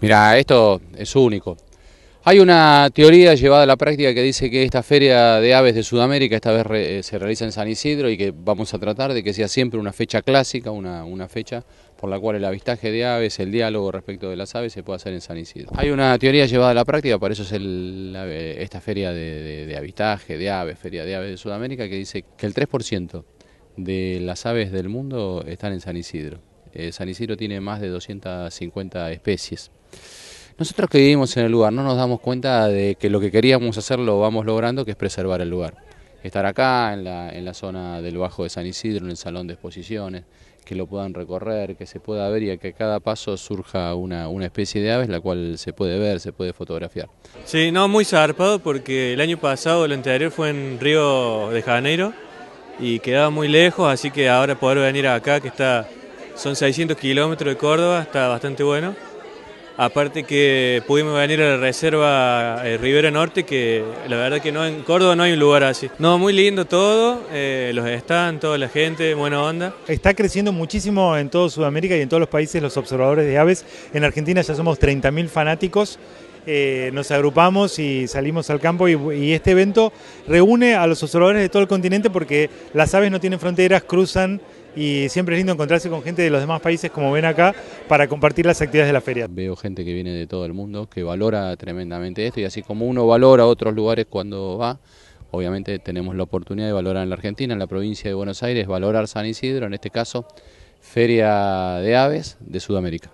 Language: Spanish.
Mira, esto es único. Hay una teoría llevada a la práctica que dice que esta feria de aves de Sudamérica esta vez eh, se realiza en San Isidro y que vamos a tratar de que sea siempre una fecha clásica, una, fecha por la cual el avistaje de aves, el diálogo respecto de las aves se pueda hacer en San Isidro. Hay una teoría llevada a la práctica, para eso es eh, esta feria de, avistaje de aves, feria de aves de Sudamérica, que dice que el 3% de las aves del mundo están en San Isidro. Eh, San Isidro tiene más de 250 especies. Nosotros que vivimos en el lugar no nos damos cuenta de que lo que queríamos hacer lo vamos logrando, que es preservar el lugar. Estar acá, en la, zona del Bajo de San Isidro, en el Salón de Exposiciones, que lo puedan recorrer, que se pueda ver y a que a cada paso surja una, especie de aves la cual se puede ver, se puede fotografiar. Sí, no, muy zarpado porque el año pasado, el anterior fue en Río de Janeiro y quedaba muy lejos, así que ahora poder venir acá, que está son 600 kilómetros de Córdoba, está bastante bueno. Aparte que pudimos venir a la reserva ribera eh, Rivera Norte, que la verdad que no en Córdoba no hay un lugar así. No, muy lindo todo, eh, los están, toda la gente, buena onda. Está creciendo muchísimo en toda Sudamérica y en todos los países los observadores de aves. En Argentina ya somos 30.000 fanáticos. Eh, nos agrupamos y salimos al campo y, este evento reúne a los observadores de todo el continente porque las aves no tienen fronteras, cruzan y siempre es lindo encontrarse con gente de los demás países como ven acá para compartir las actividades de la feria. Veo gente que viene de todo el mundo, que valora tremendamente esto y así como uno valora otros lugares cuando va, obviamente tenemos la oportunidad de valorar en la Argentina, en la provincia de Buenos Aires, valorar San Isidro, en este caso, Feria de Aves de Sudamérica.